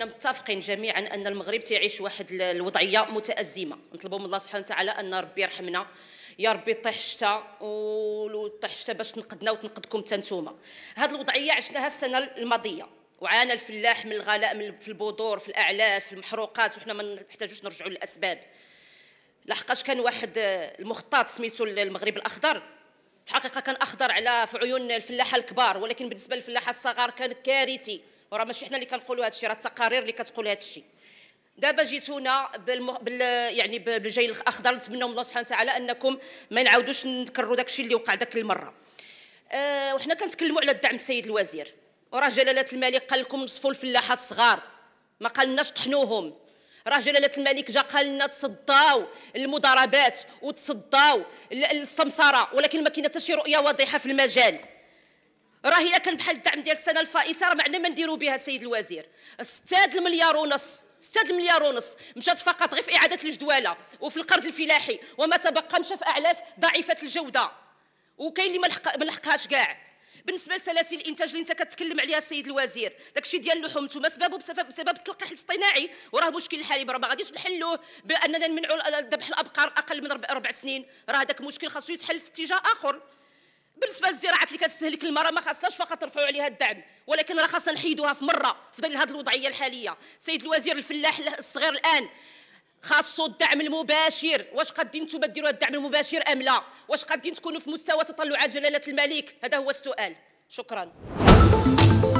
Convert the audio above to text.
حنا متفقين جميعا ان المغرب تيعيش واحد الوضعيه متازمه نطلبوا من الله سبحانه وتعالى ان ربي يرحمنا يا ربي طيح الشتاء وطيح الشتاء باش تنقدنا وتنقدكم حتى نتوما هذه الوضعيه عشناها السنه الماضيه وعانى الفلاح من الغلاء من في البذور في الاعلاف في المحروقات وحنا ما نحتاجوش نرجعوا للاسباب لحقاش كان واحد المخطط سميتو المغرب الاخضر في الحقيقه كان اخضر على في عيون الفلاحه الكبار ولكن بالنسبه للفلاحه الصغار كان كارثي وراه ماشي حنا اللي كنقولوا هذا الشيء راه التقارير اللي كتقول هذا الشيء دابا جيتونا بالمخ... بال يعني بالجيل الاخضر نتمنوا من الله سبحانه وتعالى انكم ما نعاودوش نكرروا داك الشيء اللي وقع داك المره أه وحنا كنتكلموا على الدعم السيد الوزير وراه جلاله الملك قال لكم نصفوا الفلاحه الصغار ما قالناش طحنوهم راه جلاله الملك جا قال لنا تصداو المضاربات وتصداو السمسره ولكن ما كاين حتى شي رؤيه واضحه في المجال راه الا كان بحال الدعم ديال السنه الفائته راه عندنا ما نديرو بها السيد الوزير 6 مليار ونص 6 مليار ونص مشات فقط غير في اعاده الجدوله وفي القرض الفلاحي وما تبقى مشى في اعلاف ضعيفه الجوده وكاين اللي ما لحقهاش كاع بالنسبه لسلاسل الانتاج اللي انت كتكلم عليها السيد الوزير داكشي ديال اللحوم انتم سببه بسبب بسبب التلقيح الاصطناعي وراه مشكل الحليب راه ما غاديش نحلوه باننا نمنعوا ذبح الابقار اقل من ربع, سنين راه هذاك مشكل خاصو يتحل في اتجاه اخر بالنسبه للزراعه اللي كتستهلك الماء ما خاصناش فقط نرفعوا عليها الدعم ولكن راه خاصنا نحيدوها في مره في ظل هذه الوضعيه الحاليه سيد الوزير الفلاح الصغير الان خاصو الدعم المباشر واش قادين نتوما ديروا الدعم المباشر ام لا واش قادين تكونوا في مستوى تطلعات جلاله الملك هذا هو السؤال شكرا